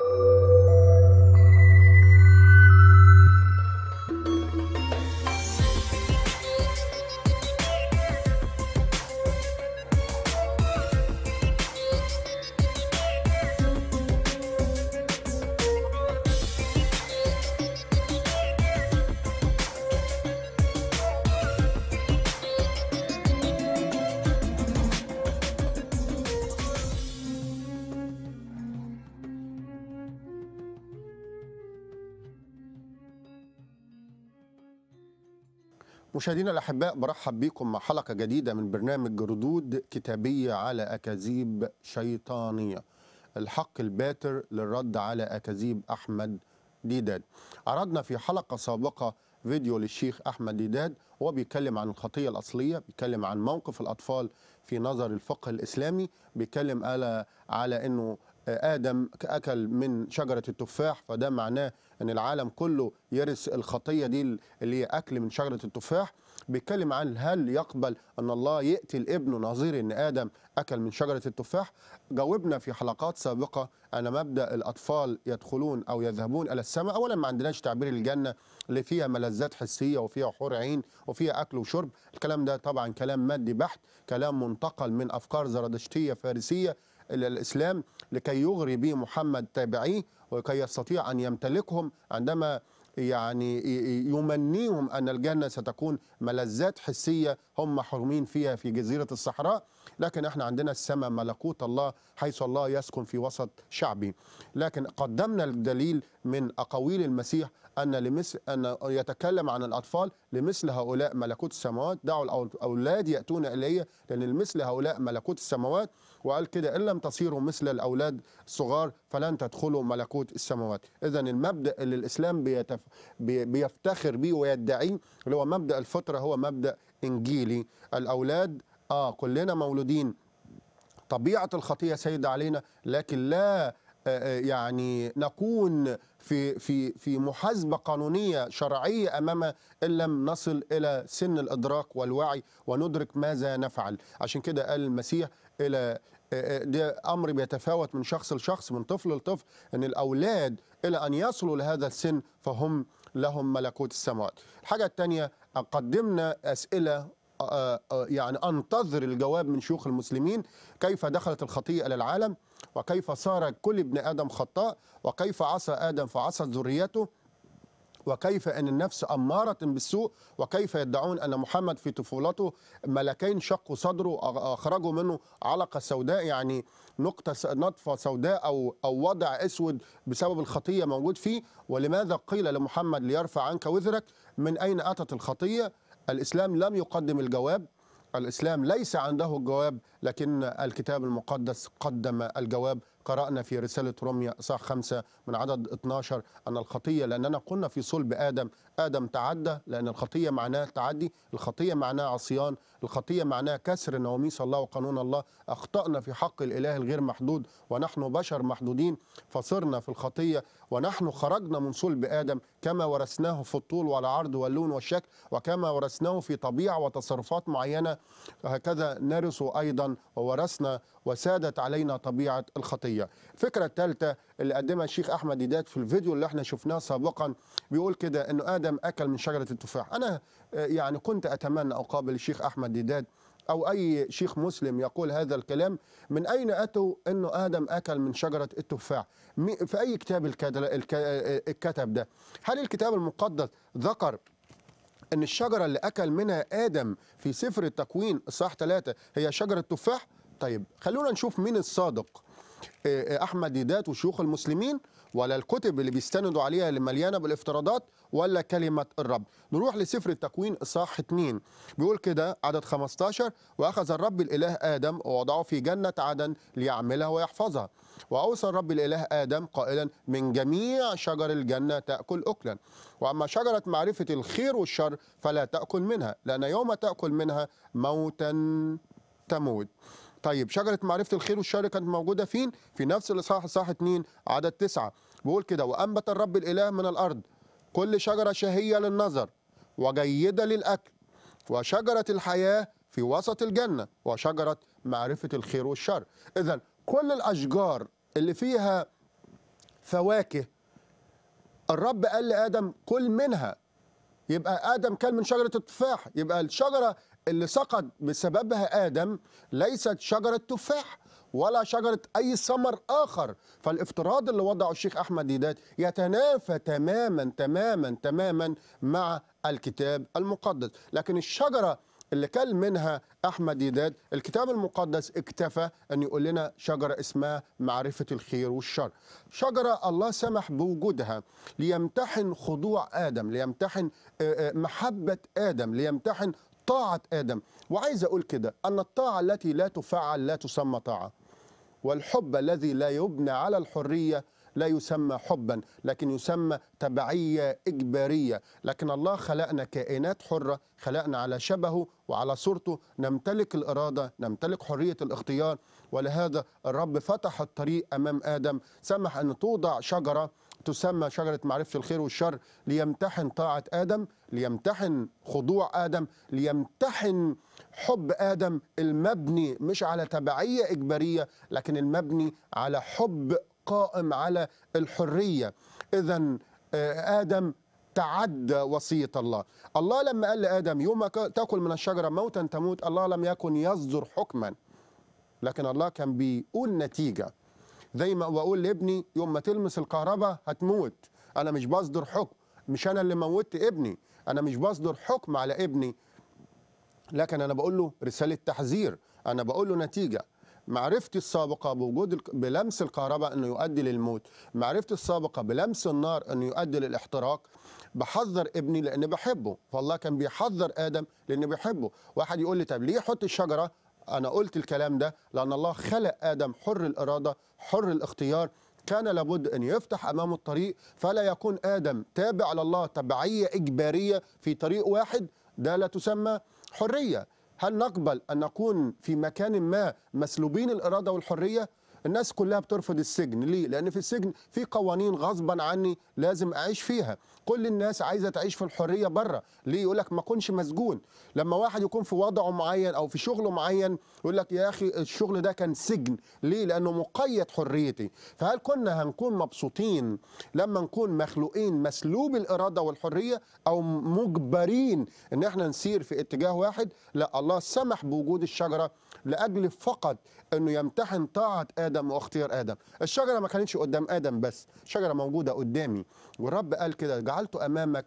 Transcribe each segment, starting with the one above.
Música مشاهدينا الاحباء برحب بكم مع حلقه جديده من برنامج ردود كتابيه على اكاذيب شيطانيه الحق الباتر للرد على اكاذيب احمد ديداد عرضنا في حلقه سابقه فيديو للشيخ احمد ديداد وهو بيتكلم عن الخطيه الاصليه بيتكلم عن موقف الاطفال في نظر الفقه الاسلامي بيتكلم على على انه آدم أكل من شجرة التفاح فده معناه أن العالم كله يرث الخطية دي اللي هي أكل من شجرة التفاح بيتكلم عن هل يقبل أن الله يقتل ابنه نظير أن آدم أكل من شجرة التفاح جاوبنا في حلقات سابقة أن مبدأ الأطفال يدخلون أو يذهبون إلى السماء أولا ما عندناش تعبير الجنة اللي فيها ملذات حسية وفيها حور عين وفيها أكل وشرب الكلام ده طبعا كلام مادي بحت كلام منتقل من أفكار زرادشتية فارسية إلى الإسلام لكي يغري به محمد تابعيه وكي يستطيع أن يمتلكهم عندما يعني يمنيهم أن الجنة ستكون ملذات حسية هم محرومين فيها في جزيرة الصحراء لكن احنا عندنا السماء ملكوت الله حيث الله يسكن في وسط شعبه لكن قدمنا الدليل من أقاويل المسيح ان لمثل ان يتكلم عن الاطفال لمثل هؤلاء ملكوت السماوات دعوا الاولاد ياتون الي لان لمثل هؤلاء ملكوت السماوات وقال كده ان لم تصيروا مثل الاولاد الصغار فلن تدخلوا ملكوت السماوات اذا المبدا اللي الاسلام بيتف... بي... بيفتخر بيه ويدعيه اللي هو مبدا الفطره هو مبدا انجيلي الاولاد اه كلنا مولودين طبيعه الخطيه سيد علينا لكن لا آه، آه، يعني نكون في في في محاسبه قانونيه شرعيه امام ان لم نصل الى سن الادراك والوعي وندرك ماذا نفعل عشان كده قال المسيح الى آه، ده امر بيتفاوت من شخص لشخص من طفل لطفل ان الاولاد الى ان يصلوا لهذا السن فهم لهم ملكوت السماوات الحاجه الثانيه قدمنا اسئله يعني أنتظر الجواب من شيوخ المسلمين كيف دخلت الخطيئة إلى العالم وكيف صار كل ابن آدم خطاء وكيف عصى آدم فعصت ذريته وكيف أن النفس أمارة بالسوء وكيف يدعون أن محمد في طفولته ملكين شقوا صدره أخرجوا منه علقة سوداء يعني نقطة نطفة سوداء أو أو وضع أسود بسبب الخطية موجود فيه ولماذا قيل لمحمد ليرفع عنك وزرك من أين أتت الخطية الإسلام لم يقدم الجواب الإسلام ليس عنده الجواب لكن الكتاب المقدس قدم الجواب قرأنا في رسالة روميا صح خمسة من عدد 12 أن الخطية لأننا قلنا في صلب آدم آدم تعدى لأن الخطية معناها تعدي الخطية معناها عصيان الخطية معناها كسر نواميس الله وقانون الله أخطأنا في حق الإله الغير محدود ونحن بشر محدودين فصرنا في الخطية ونحن خرجنا من صلب آدم كما ورثناه في الطول والعرض واللون والشكل وكما ورثناه في طبيعة وتصرفات معينة هكذا نرث أيضا وورثنا وسادت علينا طبيعة الخطية الفكرة الثالثة اللي قدمها الشيخ أحمد ديدات في الفيديو اللي احنا شفناه سابقا بيقول كده أنه آدم آدم أكل من شجرة التفاح أنا آه، يعني كنت أتمنى أقابل الشيخ أحمد ديداد أو أي شيخ مسلم يقول هذا الكلام من أين أتوا أنه آدم أكل من شجرة التفاح في أي كتاب آه، الكتب ده هل الكتاب المقدس ذكر أن الشجرة اللي أكل منها آدم في سفر التكوين صح ثلاثة هي شجرة تفاح طيب خلونا نشوف مين الصادق آه، أحمد ديدات وشيوخ المسلمين ولا الكتب اللي بيستندوا عليها اللي مليانه بالافتراضات ولا كلمه الرب نروح لسفر التكوين اصحاح 2 بيقول كده عدد 15 واخذ الرب الاله ادم ووضعه في جنه عدن ليعملها ويحفظها واوصى الرب الاله ادم قائلا من جميع شجر الجنه تاكل اكلا واما شجره معرفه الخير والشر فلا تاكل منها لان يوم تاكل منها موتا تموت طيب شجره معرفه الخير والشر كانت موجوده فين في نفس الاصحاح اصحاح 2 عدد 9 بيقول كده وانبت الرب الاله من الارض كل شجره شهيه للنظر وجيده للاكل وشجره الحياه في وسط الجنه وشجره معرفه الخير والشر اذا كل الاشجار اللي فيها فواكه الرب قال لادم كل منها يبقى ادم كان من شجره التفاح يبقى الشجره اللي سقط بسببها آدم ليست شجرة تفاح ولا شجرة أي ثمر آخر فالافتراض اللي وضعه الشيخ أحمد ديدات يتنافى تماما تماما تماما مع الكتاب المقدس لكن الشجرة اللي كان منها احمد ديدات الكتاب المقدس اكتفى ان يقول لنا شجره اسمها معرفه الخير والشر شجره الله سمح بوجودها ليمتحن خضوع ادم ليمتحن آه، آه، محبه ادم ليمتحن طاعة آدم وعايز أقول كده أن الطاعة التي لا تفعل لا تسمى طاعة والحب الذي لا يبنى على الحرية لا يسمى حبا لكن يسمى تبعية إجبارية لكن الله خلقنا كائنات حرة خلقنا على شبهه وعلى صورته نمتلك الإرادة نمتلك حرية الاختيار ولهذا الرب فتح الطريق أمام آدم سمح أن توضع شجرة تسمى شجرة معرفة الخير والشر ليمتحن طاعة آدم ليمتحن خضوع آدم ليمتحن حب آدم المبني مش على تبعية إجبارية لكن المبني على حب قائم على الحرية إذا آه، آدم تعدى وصية الله الله لما قال لآدم يوم تأكل من الشجرة موتا تموت الله لم يكن يصدر حكما لكن الله كان بيقول نتيجة زي ما بقول لابني يوم ما تلمس الكهرباء هتموت انا مش بصدر حكم مش انا اللي موتت ابني انا مش بصدر حكم على ابني لكن انا بقول له رساله تحذير انا بقول له نتيجه معرفتي السابقة بوجود بلمس الكهرباء أنه يؤدي للموت معرفتي السابقة بلمس النار أنه يؤدي للإحتراق بحذر ابني لأن بحبه فالله كان بيحذر آدم لأنه بيحبه واحد يقول لي طب ليه يحط الشجرة أنا قلت الكلام ده لأن الله خلق آدم حر الإرادة حر الاختيار كان لابد أن يفتح أمامه الطريق فلا يكون آدم تابع لله تبعية إجبارية في طريق واحد ده لا تسمى حرية هل نقبل أن نكون في مكان ما مسلوبين الإرادة والحرية؟ الناس كلها بترفض السجن ليه لان في السجن في قوانين غصبا عني لازم اعيش فيها كل الناس عايزه تعيش في الحريه بره ليه يقول لك ما كنش مسجون لما واحد يكون في وضعه معين او في شغله معين يقول لك يا اخي الشغل ده كان سجن ليه لانه مقيد حريتي فهل كنا هنكون مبسوطين لما نكون مخلوقين مسلوب الاراده والحريه او مجبرين ان احنا نسير في اتجاه واحد لا الله سمح بوجود الشجره لاجل فقط انه يمتحن طاعه ادم واختيار ادم الشجره ما كانتش قدام ادم بس الشجره موجوده قدامي والرب قال كده جعلت امامك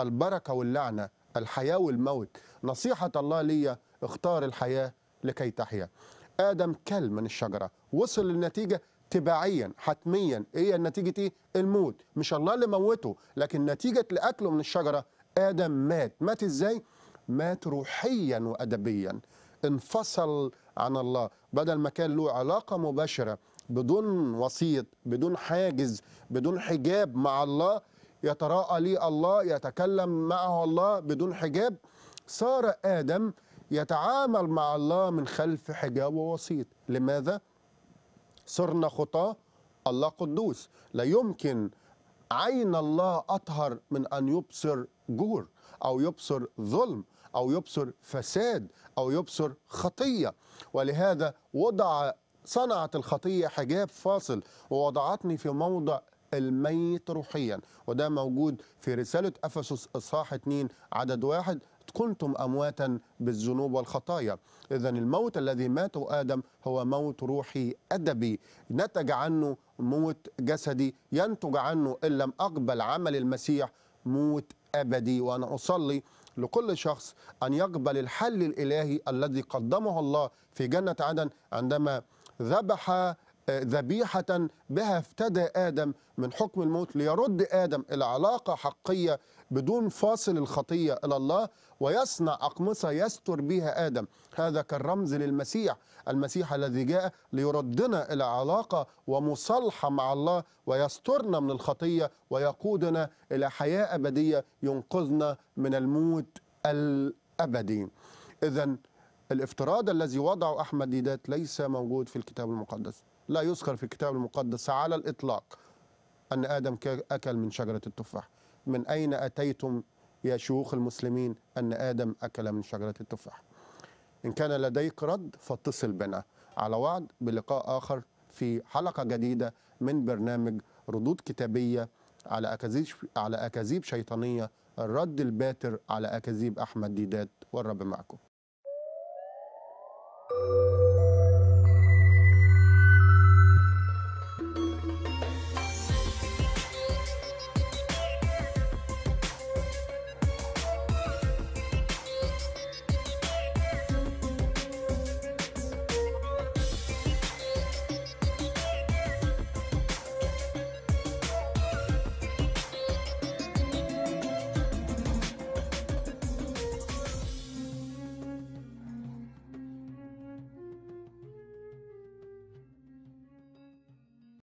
البركه واللعنه الحياه والموت نصيحه الله ليا اختار الحياه لكي تحيا ادم كل من الشجره وصل للنتيجه تباعيا حتميا ايه نتيجه ايه الموت مش الله اللي موته لكن نتيجه لاكله من الشجره ادم مات مات ازاي مات روحيا وادبيا انفصل عن الله بدل ما كان له علاقة مباشرة بدون وسيط بدون حاجز بدون حجاب مع الله يتراءى لي الله يتكلم معه الله بدون حجاب صار آدم يتعامل مع الله من خلف حجاب ووسيط لماذا؟ صرنا خطاة الله قدوس لا يمكن عين الله أطهر من أن يبصر جور أو يبصر ظلم أو يبصر فساد أو يبصر خطية ولهذا وضع صنعت الخطية حجاب فاصل ووضعتني في موضع الميت روحيا وده موجود في رسالة أفسس إصحاح 2 عدد واحد كنتم أمواتا بالذنوب والخطايا إذا الموت الذي ماته آدم هو موت روحي أدبي نتج عنه موت جسدي ينتج عنه إن لم أقبل عمل المسيح موت أبدي وأنا أصلي لكل شخص أن يقبل الحل الإلهي الذي قدمه الله في جنة عدن عندما ذبح آه، ذبيحة بها افتدى آدم من حكم الموت ليرد آدم إلى علاقة حقية بدون فاصل الخطية إلى الله ويصنع أقمصة يستر بها آدم هذا كالرمز للمسيح المسيح الذي جاء ليردنا إلى علاقة ومصالحة مع الله ويسترنا من الخطية ويقودنا إلى حياة أبدية ينقذنا من الموت الأبدي إذا الافتراض الذي وضعه أحمد ديدات ليس موجود في الكتاب المقدس لا يذكر في الكتاب المقدس على الإطلاق أن آدم أكل من شجرة التفاح من أين أتيتم يا شيوخ المسلمين أن آدم أكل من شجرة التفاح إن كان لديك رد فاتصل بنا على وعد بلقاء آخر في حلقة جديدة من برنامج ردود كتابية على أكاذيب على أكاذيب شيطانية الرد الباتر على أكاذيب أحمد ديدات والرب معكم. thank you